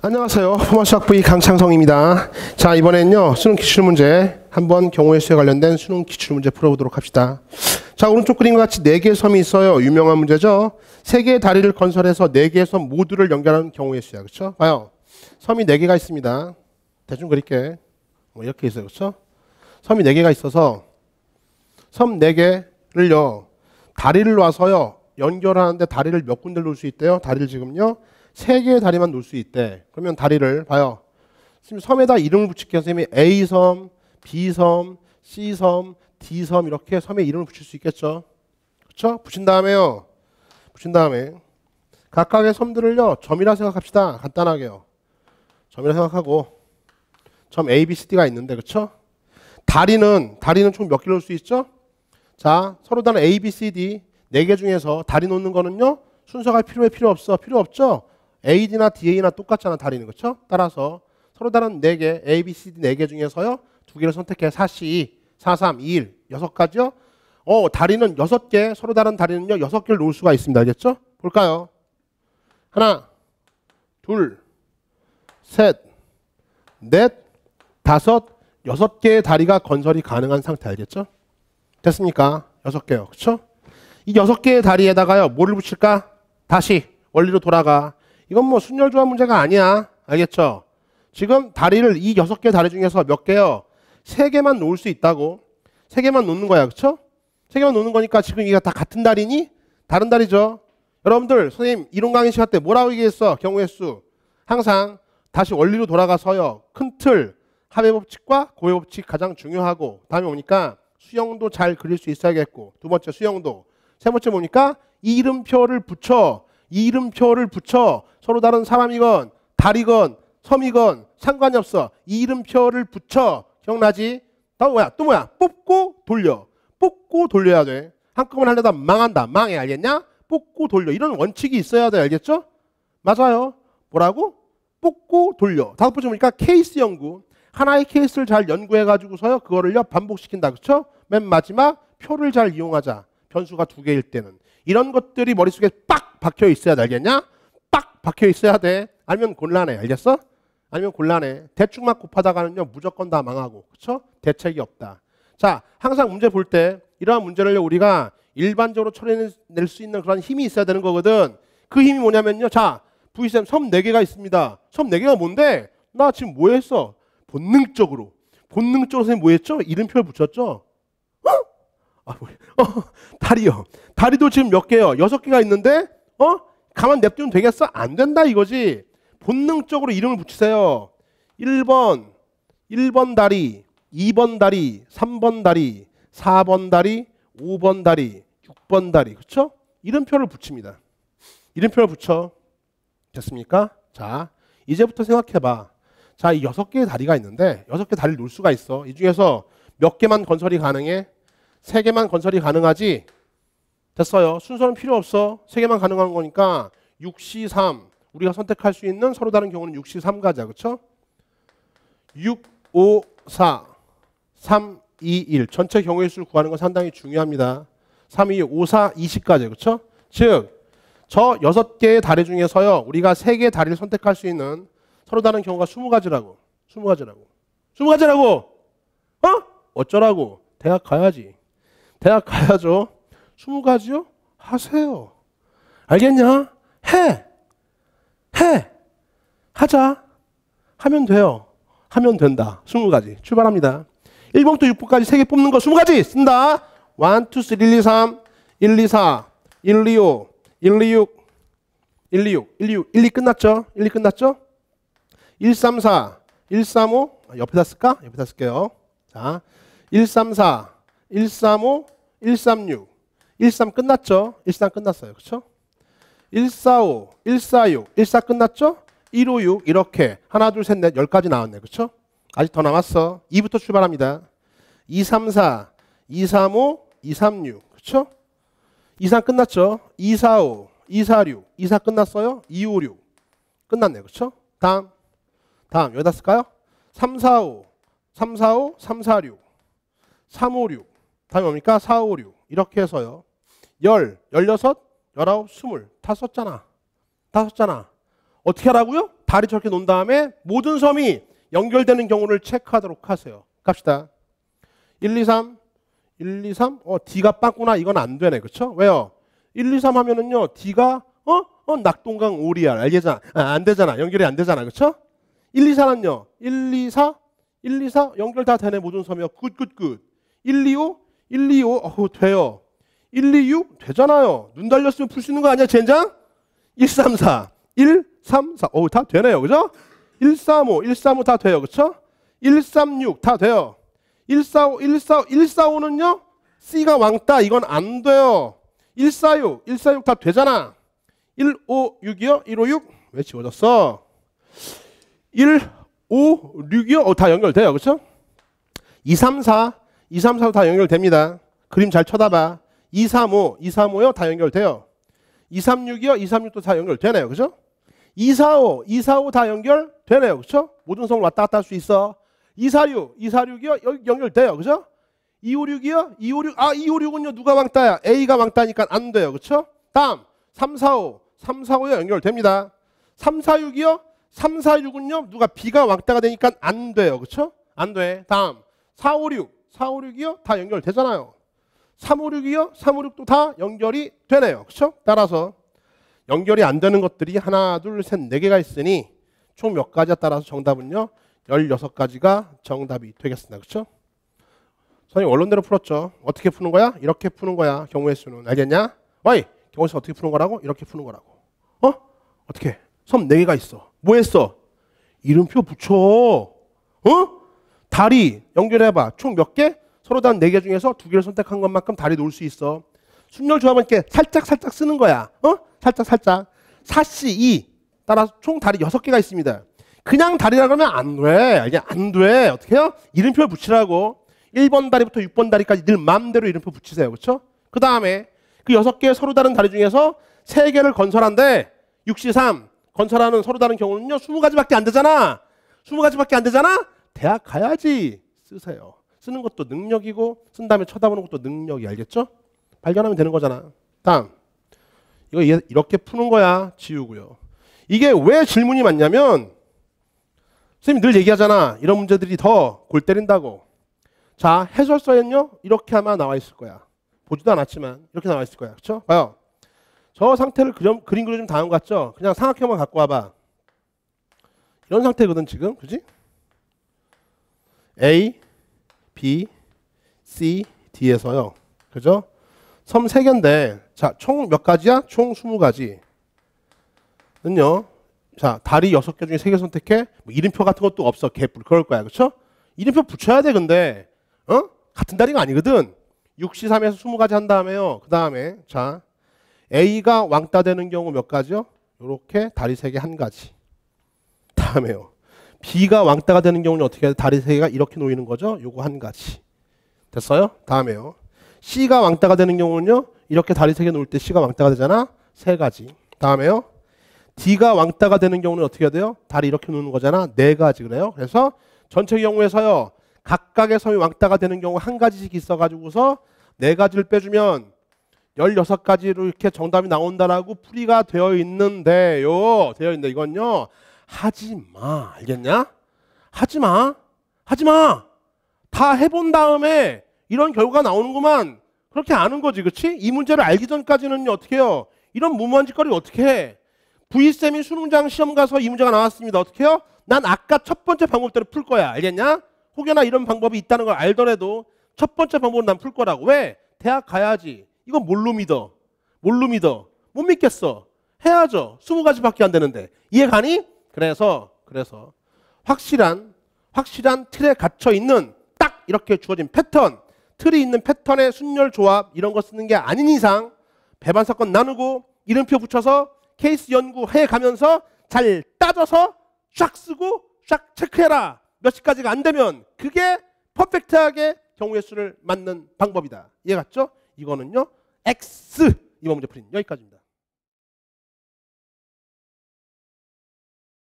안녕하세요. 포마수학 부의 강창성입니다. 자, 이번엔요. 수능 기출 문제 한번 경우의 수에 관련된 수능 기출 문제 풀어보도록 합시다. 자, 오른쪽 그림과 같이 네 개의 섬이 있어요. 유명한 문제죠. 세 개의 다리를 건설해서 네 개의 섬 모두를 연결하는 경우의 수야. 그렇 봐요. 섬이 네 개가 있습니다. 대충 그릴게. 뭐 이렇게 있어요. 그렇 섬이 네 개가 있어서 섬 네 개를요. 다리를 놔서요. 연결하는데 다리를 몇군데 놓을 수 있대요? 다리를 지금요. 세 개의 다리만 놓을 수 있대. 그러면 다리를 봐요. 지금 섬에다 이름을 붙일게요. 선생님이 A섬, B섬, C섬, D섬 이렇게 섬에 이름을 붙일 수 있겠죠. 그렇죠? 붙인 다음에요. 붙인 다음에 각각의 섬들을요. 점이라 생각합시다. 간단하게요. 점이라 생각하고 점 A, B, C, D가 있는데 그렇죠? 다리는 다리는 총 몇 개 놓을 수 있죠? 자, 서로 다른 A, B, C, D 네 개 중에서 다리 놓는 거는요. 순서가 필요해 필요 없어 필요 없죠? AD나 DA나 똑같잖아 다리는 거죠 따라서 서로 다른 4개 A, B, C, D 4개 중에서요 두 개를 선택해 4, C, 4, 3, 2, 1 여섯 가지요. 어 다리는 여섯 개 서로 다른 다리는요 여섯 개를 놓을 수가 있습니다. 알겠죠? 볼까요? 하나, 둘, 셋, 넷, 다섯, 여섯 개의 다리가 건설이 가능한 상태 알겠죠? 됐습니까? 여섯 개요, 그렇죠? 이 여섯 개의 다리에다가요 뭐를 붙일까? 다시 원리로 돌아가 이건 뭐순열조합 문제가 아니야. 알겠죠? 지금 다리를 이 여섯 개 다리 중에서 몇 개요? 세 개만 놓을 수 있다고. 세 개만 놓는 거야. 그쵸? 세 개만 놓는 거니까 지금 이게 다 같은 다리니? 다른 다리죠. 여러분들 선생님 이론 강의 시간 때 뭐라고 얘기했어? 경우의 수. 항상 다시 원리로 돌아가서요. 큰 틀, 합의 법칙과 고의 법칙 가장 중요하고 다음에 뭡니까? 수영도 잘 그릴 수 있어야겠고 두 번째 수영도 세 번째 보니까 이름표를 붙여 이름표를 붙여 서로 다른 사람이건 달이건 섬이건 상관이 없어. 이름표를 붙여. 기억나지? 다 뭐야? 또 뭐야? 뽑고 돌려. 뽑고 돌려야 돼. 한꺼번에 하려다 망한다. 망해. 알겠냐? 뽑고 돌려. 이런 원칙이 있어야 돼. 알겠죠? 맞아요. 뭐라고? 뽑고 돌려. 다섯 번째 보니까 케이스 연구. 하나의 케이스를 잘 연구해가지고서요. 그거를요. 반복시킨다. 그쵸? 맨 마지막 표를 잘 이용하자. 변수가 두 개일 때는 이런 것들이 머릿속에 빡 박혀 있어야 알겠냐? 빡 박혀 있어야 돼. 아니면 곤란해. 알겠어? 아니면 곤란해. 대충만 곱하다가는요 무조건 다 망하고 그렇죠? 대책이 없다. 자 항상 문제 볼 때 이러한 문제를 우리가 일반적으로 처리해낼 수 있는 그런 힘이 있어야 되는 거거든. 그 힘이 뭐냐면요. 자 부이쌤 섬네개가 있습니다. 섬 네개가 뭔데? 나 지금 뭐 했어? 본능적으로. 본능적으로 선생님 뭐 했죠? 이름표를 붙였죠? 헉? 어? 아, 뭐야. 어, 다리요. 다리도 지금 몇 개요? 여섯 개가 있는데, 어? 가만 냅두면 되겠어? 안 된다 이거지. 본능적으로 이름을 붙이세요. 1번, 1번 다리, 2번 다리, 3번 다리, 4번 다리, 5번 다리, 6번 다리. 그쵸 이름표를 붙입니다. 이름표를 붙여. 됐습니까? 자, 이제부터 생각해봐. 자, 이 여섯 개의 다리가 있는데 여섯 개 다리를 놓을 수가 있어. 이 중에서 몇 개만 건설이 가능해? 세 개만 건설이 가능하지? 됐어요. 순서는 필요 없어. 세 개만 가능한 거니까 6C 3 우리가 선택할 수 있는 서로 다른 경우는 6C 3 가자. 그렇죠? 6 5 4 3 2 1 전체 경우의 수를 구하는 건 상당히 중요합니다. 3 2 5 4 20까지. 그렇죠? 즉저 6개의 다리 중에서요. 우리가 3개의 다리를 선택할 수 있는 서로 다른 경우가 20가지라고. 20가지라고. 20가지라고. 어? 어쩌라고. 대학 가야지. 대학 가야죠. 스무 가지요? 하세요. 알겠냐? 해. 해. 하자. 하면 돼요. 하면 된다. 스무 가지. 출발합니다. 1번부터 6번까지 3개 뽑는 거 20가지 쓴다. 1, 2, 3, 1, 2, 3, 1, 2, 4, 1, 2, 5, 1, 2, 6, 1, 2, 6, 1, 2, 6, 1, 2 끝났죠? 1, 2 끝났죠? 1, 3, 4, 1, 3, 5 옆에다 쓸까? 옆에다 쓸게요. 자, 1, 3, 4, 135, 136. 13 끝났죠? 13 끝났어요. 그렇죠? 145, 146, 14 끝났죠? 156 이렇게 하나, 둘, 셋, 넷, 10가지 나왔네. 그렇죠? 아직 더 남았어. 2부터 출발합니다. 234, 235, 236. 그렇죠? 23 끝났죠? 245, 246, 24 끝났어요? 256. 끝났네. 그렇죠? 다음. 다음 여기다 쓸까요? 345, 345, 346, 356. 다음이 뭡니까? 4, 5, 6 이렇게 해서요. 10, 16, 19, 20다 썼잖아. 다 썼잖아. 어떻게 하라고요? 다리 저렇게 놓은 다음에 모든 섬이 연결되는 경우를 체크하도록 하세요. 갑시다. 1, 2, 3, 1, 2, 3. 어, D가 빠꾸나 이건 안 되네. 그쵸 왜요? 1, 2, 3 하면은요. D가 어? 어 낙동강 오리알 알겠잖아. 아, 안 되잖아. 연결이 안 되잖아. 그쵸 1, 2, 4는요. 1, 2, 4, 1, 2, 4 연결 다 되네. 모든 섬이요. 굿, 굿, 굿. 1, 2, 5, 1, 2, 5 어, 돼요. 1, 2, 6 되잖아요. 눈 달렸으면 풀 수 있는 거 아니야, 젠장? 1, 3, 4. 1, 3, 4. 어, 다 되네요. 그죠? 1, 3, 5. 1, 3, 5 다 돼요. 그쵸? 1, 3, 6 다 돼요. 1, 4, 5. 1, 4, 5. 1, 4, 5는요? C가 왕따. 이건 안 돼요. 1, 4, 6. 1, 4, 6 다 되잖아. 1, 5, 6이요? 1, 5, 6? 왜 지워졌어? 1, 5, 6이요? 어, 다 연결돼요. 그쵸? 2, 3, 4. 2, 3, 4로 다 연결됩니다. 그림 잘 쳐다봐. 2, 3, 5, 2, 3, 5요? 다 연결돼요. 2, 3, 6이요? 2, 3, 6도 다 연결되네요. 그죠? 2, 4, 5, 2, 4, 5 다 연결되네요. 그죠? 모든 성을 왔다 갔다 할 수 있어. 2, 4, 6, 2, 4, 6이요? 연결돼요. 그죠? 2, 5, 6이요? 2, 5, 6. 아, 2, 5, 6은요? 누가 왕따야? A가 왕따니까 안 돼요. 그죠? 다음, 3, 4, 5. 3, 4, 5에 연결됩니다. 3, 4, 6이요? 3, 4, 6은요? 누가 B가 왕따가 되니까 안 돼요. 그쵸? 안 돼. 다음, 4, 5, 6. 456이요? 다 연결되잖아요. 356이요? 356도 다 연결이 되네요. 그렇죠? 따라서 연결이 안 되는 것들이 하나, 둘, 셋, 네 개가 있으니 총 몇 가지에 따라서 정답은요. 16가지가 정답이 되겠습니다. 그렇죠? 선생님 원론대로 풀었죠. 어떻게 푸는 거야? 이렇게 푸는 거야. 경우의 수는. 알겠냐? 와이! 경우의 수 어떻게 푸는 거라고? 이렇게 푸는 거라고. 어? 어떻게? 섬 네개가 있어. 뭐 했어? 이름표 붙여. 어? 다리 연결해봐. 총 몇 개? 서로 다른 네 개 중에서 두 개를 선택한 것만큼 다리 놓을 수 있어. 순열 조합은 이렇게 살짝 살짝 쓰는 거야. 어? 살짝 살짝. 4C, 2. 따라서 총 다리 여섯 개가 있습니다. 그냥 다리라 그러면 안 돼. 이게 안 돼. 어떻게 해요? 이름표 붙이라고. 1번 다리부터 6번 다리까지 늘 마음대로 이름표 붙이세요. 그렇죠? 그 다음에 그 여섯 개의 서로 다른 다리 중에서 세개를 건설한데 63 c 건설하는 서로 다른 경우는요. 20가지밖에 안 되잖아. 20가지밖에 안 되잖아. 대학 가야지 쓰세요. 쓰는 것도 능력이고 쓴 다음에 쳐다보는 것도 능력이 알겠죠? 발견하면 되는 거잖아. 다음. 이거 이렇게 푸는 거야. 지우고요. 이게 왜 질문이 많냐면 선생님 늘 얘기하잖아. 이런 문제들이 더 골 때린다고. 자, 해설서는요 이렇게 아마 나와 있을 거야. 보지도 않았지만 이렇게 나와 있을 거야. 그렇죠? 봐요. 저 상태를 그림, 그림 그려주 다음 같죠? 그냥 상각형만 갖고 와봐. 이런 상태거든 지금. 그지? A, B, C, D에서요. 그죠? 섬 3개인데 자, 총 몇 가지야? 총 20가지. 는요. 자, 다리 6개 중에 3개 선택해. 뭐 이름표 같은 것도 없어. 개뿔 그럴 거야. 그쵸죠 이름표 붙여야 돼, 근데. 어? 같은 다리가 아니거든. 63에서 20가지 한 다음에요. 그다음에 자, A가 왕따 되는 경우 몇 가지요? 요렇게 다리 3개 한 가지. 다음에요. B가 왕따가 되는 경우는 어떻게 해야 돼? 다리 세 개가 이렇게 놓이는 거죠. 요거 한 가지. 됐어요? 다음에요. C가 왕따가 되는 경우는요. 이렇게 다리 세 개 놓을 때 C가 왕따가 되잖아. 세 가지. 다음에요. D가 왕따가 되는 경우는 어떻게 해야 돼요? 다리 이렇게 놓는 거잖아. 네 가지 그래요. 그래서 전체 경우에서요. 각각의 섬이 왕따가 되는 경우 한 가지씩 있어 가지고서 네 가지를 빼주면 16가지로 이렇게 정답이 나온다라고 풀이가 되어 있는데요. 되어 있는데 이건요. 하지 마. 알겠냐? 하지 마. 하지 마. 다 해본 다음에 이런 결과가 나오는구만. 그렇게 아는 거지, 그렇지? 이 문제를 알기 전까지는 어떻게 해요? 이런 무모한 짓거리 어떻게 해? V쌤이 수능장 시험 가서 이 문제가 나왔습니다. 어떻게 해요? 난 아까 첫 번째 방법대로 풀 거야. 알겠냐? 혹여나 이런 방법이 있다는 걸 알더라도 첫 번째 방법은 난 풀 거라고. 왜? 대학 가야지. 이건 뭘로 믿어? 뭘로 믿어? 못 믿겠어. 해야죠. 스무 가지밖에 안 되는데. 이해 가니? 그래서 그래서 확실한 확실한 틀에 갇혀 있는 딱 이렇게 주어진 패턴, 틀이 있는 패턴의 순열 조합 이런 거 쓰는 게 아닌 이상 배반 사건 나누고 이름표 붙여서 케이스 연구해 가면서 잘 따져서 쫙 쓰고 쫙 체크해라. 몇 시까지가 안 되면 그게 퍼펙트하게 경우의 수를 맞는 방법이다. 이해 갔죠? 이거는요. X 이번 문제 풀이 여기까지입니다.